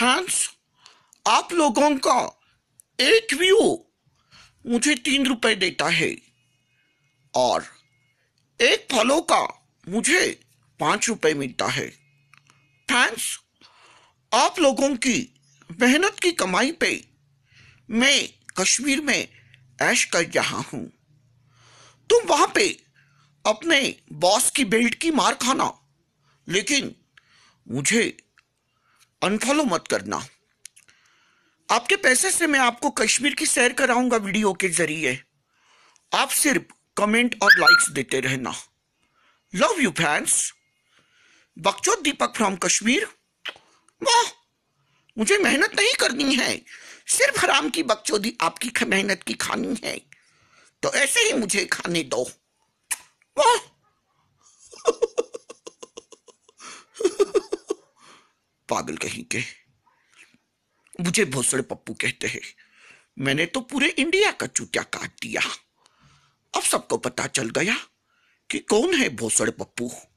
thanks आप लोगों का एक व्यू मुझे तीन रुपए देता है और एक फॉलो का मुझे पाँच रुपए मिलता है थैंक्स आप लोगों की मेहनत की कमाई पे मैं कश्मीर में ऐश कर रहा हूँ तुम वहाँ पे अपने बॉस की बेल्ट की मार खाना लेकिन मुझे अनफॉलो मत करना आपके पैसे से मैं आपको कश्मीर की सैर कराऊंगा वीडियो के जरिए आप सिर्फ कमेंट और लाइक्स देते रहना लव यू फैंस बक्चोत दीपक फ्रॉम कश्मीर वाह मुझे मेहनत नहीं करनी है सिर्फ हराम की बकचोदी आपकी मेहनत की खानी है तो ऐसे ही मुझे खाने दो वाह पागल कहीं के मुझे भोसड़े पप्पू कहते हैं मैंने तो पूरे इंडिया का चूतिया काट दिया अब सबको पता चल गया कि कौन है भोसड़े पप्पू